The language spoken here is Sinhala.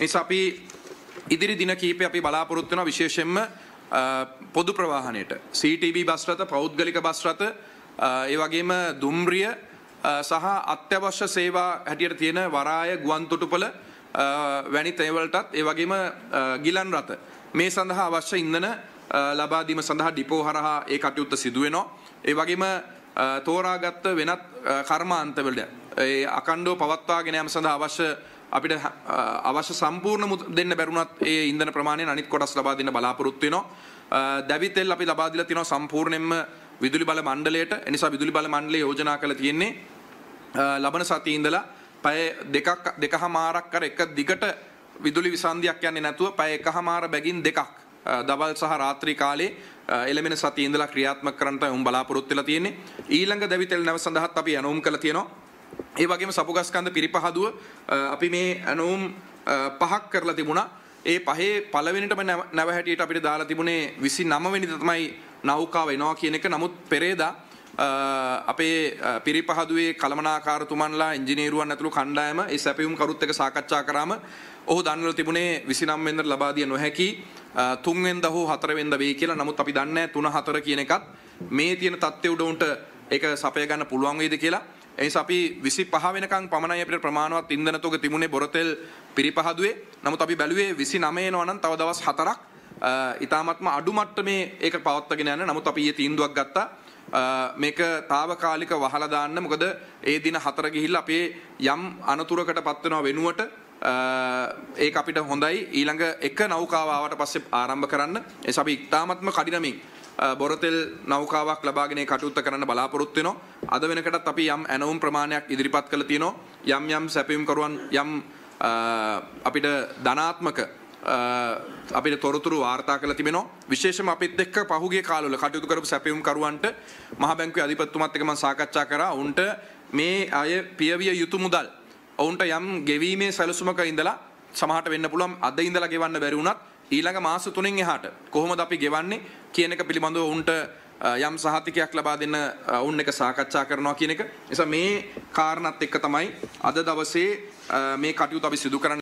නිසා අපි ඉදිරි දින කීපය අපි බලාපොරොත්තු වෙනවා විශේෂයෙන්ම පොදු ප්‍රවාහනයට CTB බස් රථ පෞද්ගලික බස් රථ ඒ වගේම දුම්රිය සහ අත්‍යවශ්‍ය සේවා හැටියට තියෙන වරාය ගුවන්තොටුපළ වැනි තේවලටත් ඒ වගේම ගිලන් රථ මේ සඳහා අවශ්‍ය ඉන්ධන ලබා දීම සඳහා ඩිපෝ හරහා ඒ කටයුත්ත සිදු වෙනවා ඒ වගේම තෝරාගත් වෙනත් කර්මාන්තවලට ඒ අකණ්ඩව පවත්වාගෙන යාම සඳහා අවශ්‍ය අපිට අවශ්‍ය සම්පූර්ණ දෙන්න බැරුණත් ඒ ඉන්ධන ප්‍රමාණය අනිත් කොටස් ලබා දෙන්න බලාපොරොත්තු වෙනවා. දැවි තෙල් අපි ලබා දීලා තියෙනවා සම්පූර්ණයෙන්ම විදුලි බල මණ්ඩලයට. ඒ නිසා විදුලි බල මණ්ඩලය යෝජනා කරලා තියෙන්නේ ලබන සතියේ ඉඳලා පැය දෙකක් දෙකහමාරක් කර එක දිගට විදුලි විසන්ධියක් යන්නේ නැතුව පැය එකහමාර බැගින් දෙකක් දවල් සහ රාත්‍රී කාලේ එළමෙන සතියේ ඉඳලා ක්‍රියාත්මක කරන්න තමයි උන් බලාපොරොත්තු වෙලා තියෙන්නේ. ඊළඟ දැවි තෙල් නැව සඳහාත් අපි යනෝම් කරලා තියෙනවා. ඒ වගේම සපුගස්කන්ධ පිරිපහදුව අපි මේ ඇනුම් පහක් කරලා තිබුණා. ඒ පහේ පළවෙනිටම නැව හැටියට අපිට දාලා තිබුණේ 29 වෙනිදා තමයි නෞකාව එනවා කියන එක. නමුත් පෙරේදා අපේ පිරිපහදුවේ කළමනාකාරතුමන්ලා ඉංජිනේරුවන් ඇතුළු කණ්ඩායම ඒ සැපයුම් කරුත් එක්ක සාකච්ඡා කරාම ඔහු දන්වලා තිබුණේ 29 වෙනිදා ලබා දිය නොහැකි 3 වෙනිදා හෝ 4 වෙනිදා වෙයි කියලා. නමුත් අපි දන්නේ 3 4 කියන එකත් මේ තියෙන தත්ත්වය උඩ උන්ට ඒක සපය ගන්න පුළුවන් වේද කියලා. එනිස අපි විසි පහ වෙනකං පමණයි අපිට ප්‍රමාණවත් ඉන්ධන තොග තිබුණේ බොරතෙල් පිරිපහදුවේ නමුත් අපි බැලුවේ විසි නමයනවා නම් තව දවස් හතරක් ඉතාමත්ම අඩු මට්ටමේ ඒක පවත්වාගෙන යන නමුත් අපි ඊයේ තීන්දුවක් ගත්තා මේක తాවකාලික වහලා දාන්න මොකද ඒ දින හතර ගිහිල්ලා අපේ යම් අනතුරකට පත් වෙනව වෙනුවට ඒක අපිට හොඳයි ඊළඟ එක නෞකාව ආවට පස්සේ ආරම්භ කරන්න ඒ අපි ඉතාමත්ම කඩිනමින් බොරතෙල් නෞකාවක් ලබාගෙන කටයුත්ත කරන්න බලාපොරොත්තු වෙනවා. අද වෙනකටත් අපි යම් ඇනවුම් ප්‍රමාණයක් ඉදිරිපත් කළ තියෙනවා. යම් යම් සැපයුම්කරුවන් යම් අපිට ධනාත්මක අපිට තොරතුරු වාර්තා කළ තිබෙනවා විශේෂම අපිත් එක්ක පහුගිය කාලවල කටයුතු කරපු සැපයුම් කරුවන්ට මහ බැංකුවේ අධිපතිතුමත් එක්ක මම සාකච්ඡා කරා උන්ට මේ අය පියවිය යුතු මුදල් ඔවුන්ට යම් ගෙවීමේ සැලසුමක ඉඳලා සමහරට වෙන්න පුළුවන් අද ඉඳලා ගෙවන්න බැරි වුණත් ඊළඟ මාස තුනෙන් එහාට කොහොමද අපි ගෙවන්නේ කියන එක පිළිබඳව ඔවුන්ට යම් සහතිකයක් ලබා දෙන්න ඔවුන් එක සාකච්ඡා කරනවා කියන එක. නිසා මේ කාරණාත් එක්ක තමයි අද දවසේ මේ කටයුතු අපි සිදු කරන්නේ